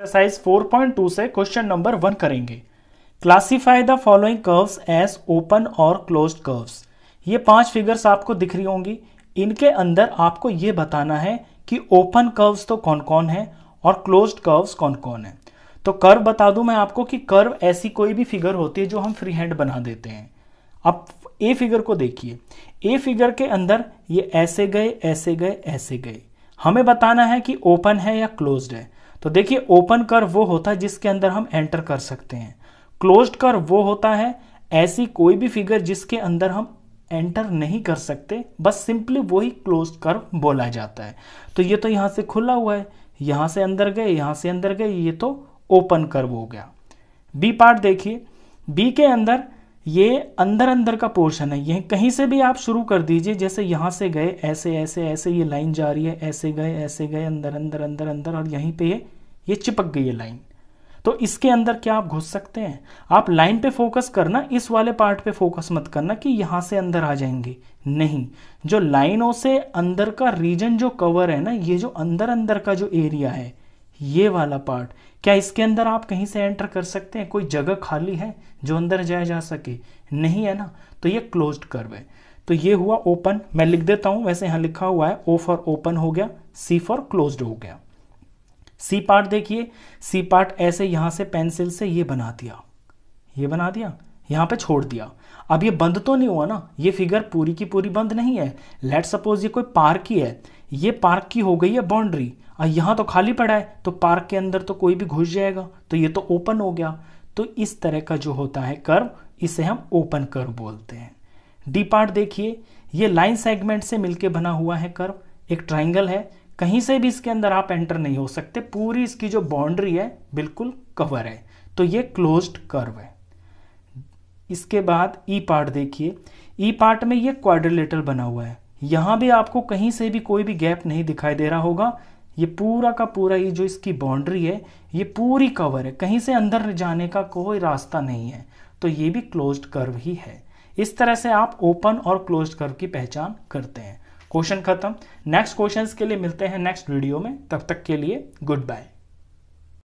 exercise 4.2 से question number one करेंगे classify the following curves as open और close curves ये पांच फिगर्स आपको दिख रही होंगी इनके अंदर आपको ये बताना है कि ओपन कर्व्स तो कौन कौन है और क्लोज कर्व्स कौन कौन है तो कर्व बता दूं मैं आपको कि कर्व ऐसी कोई भी फिगर होती है जो हम फ्री हैंड बना देते हैं अब ए फिगर को देखिए ए फिगर के अंदर ये ऐसे गए ऐसे गए ऐसे गए हमें बताना है कि ओपन है या क्लोज है तो देखिए ओपन कर वो होता है जिसके अंदर हम एंटर कर सकते हैं क्लोज्ड कर वो होता है ऐसी कोई भी फिगर जिसके अंदर हम एंटर नहीं कर सकते बस सिंपली वही क्लोज कर बोला जाता है तो ये तो यहाँ से खुला हुआ है यहाँ से अंदर गए यहाँ से अंदर गए ये तो ओपन कर्व हो गया बी पार्ट देखिए बी के अंदर ये अंदर अंदर का पोर्शन है ये कहीं से भी आप शुरू कर दीजिए जैसे यहाँ से गए ऐसे ऐसे ऐसे ये लाइन जा रही है ऐसे गए ऐसे गए अंदर अंदर अंदर अंदर और यहीं पे ये ये चिपक गई है लाइन तो इसके अंदर क्या आप घुस सकते हैं आप लाइन पे फोकस करना इस वाले पार्ट पे फोकस मत करना कि यहां से अंदर आ जाएंगे नहीं जो लाइनों से अंदर का रीजन जो कवर है ना ये जो अंदर अंदर का जो एरिया है ये वाला पार्ट क्या इसके अंदर आप कहीं से एंटर कर सकते हैं कोई जगह खाली है जो अंदर जाया जा सके नहीं है ना तो ये क्लोज कर्व है तो ये हुआ ओपन मैं लिख देता हूं वैसे यहां लिखा हुआ है ओ फॉर ओपन हो गया सी फॉर क्लोज हो गया सी पार्ट देखिए सी पार्ट ऐसे यहां से पेंसिल से ये बना दिया ये बना दिया यहां पे छोड़ दिया अब ये बंद तो नहीं हुआ ना ये फिगर पूरी की पूरी बंद नहीं है लेट सपोज ये कोई पार्क ही है ये पार्क की हो गई है बाउंड्री और यहां तो खाली पड़ा है तो पार्क के अंदर तो कोई भी घुस जाएगा तो ये तो ओपन हो गया तो इस तरह का जो होता है कर्व इसे हम ओपन कर्व बोलते हैं डी पार्ट देखिए ये लाइन सेगमेंट से मिलके बना हुआ है कर्व एक ट्राइंगल है कहीं से भी इसके अंदर आप एंटर नहीं हो सकते पूरी इसकी जो बाउंड्री है बिल्कुल कवर है तो ये क्लोज्ड कर्व है इसके बाद ई e पार्ट देखिए ई e पार्ट में ये क्वाड्रिलेटरल बना हुआ है यहां भी आपको कहीं से भी कोई भी गैप नहीं दिखाई दे रहा होगा ये पूरा का पूरा ये जो इसकी बाउंड्री है ये पूरी कवर है कहीं से अंदर जाने का कोई रास्ता नहीं है तो ये भी क्लोज्ड कर्व ही है इस तरह से आप ओपन और क्लोज्ड कर्व की पहचान करते हैं क्वेश्चन खत्म नेक्स्ट क्वेश्चंस के लिए मिलते हैं नेक्स्ट वीडियो में तब तक के लिए गुड बाय